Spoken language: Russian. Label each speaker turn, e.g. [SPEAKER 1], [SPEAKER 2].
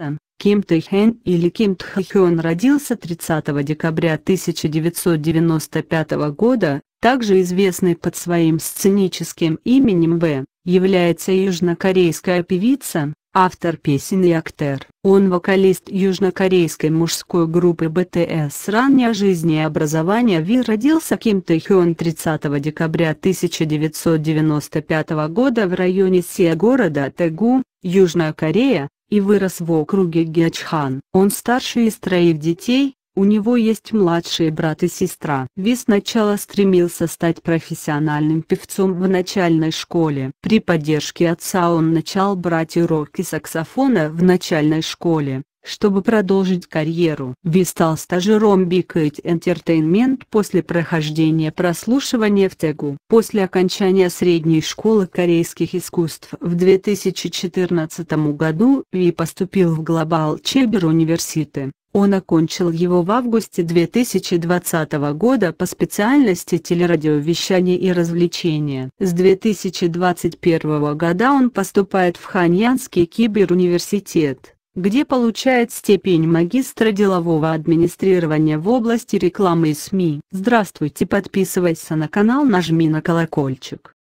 [SPEAKER 1] Там, Ким Тэхэн или Ким Тхэхён родился 30 декабря 1995 года, также известный под своим сценическим именем В, является южнокорейская певица, автор песен и актер. Он вокалист южнокорейской мужской группы BTS «Ранняя жизнь и образование Ви» родился Ким Тэхён 30 декабря 1995 года в районе Се города Тэгу, Южная Корея, и вырос в округе Гячхан. Он старший из троих детей, у него есть младшие брат и сестра. Ви сначала стремился стать профессиональным певцом в начальной школе. При поддержке отца он начал брать уроки саксофона в начальной школе. Чтобы продолжить карьеру, Ви стал стажером Big Eight Entertainment после прохождения прослушивания в Тегу. После окончания средней школы корейских искусств в 2014 году Ви поступил в Global Чебер Университы. Он окончил его в августе 2020 года по специальности телерадиовещания и развлечения. С 2021 года он поступает в Ханьянский Университет где получает степень магистра делового администрирования в области рекламы и СМИ. Здравствуйте подписывайся на канал нажми на колокольчик.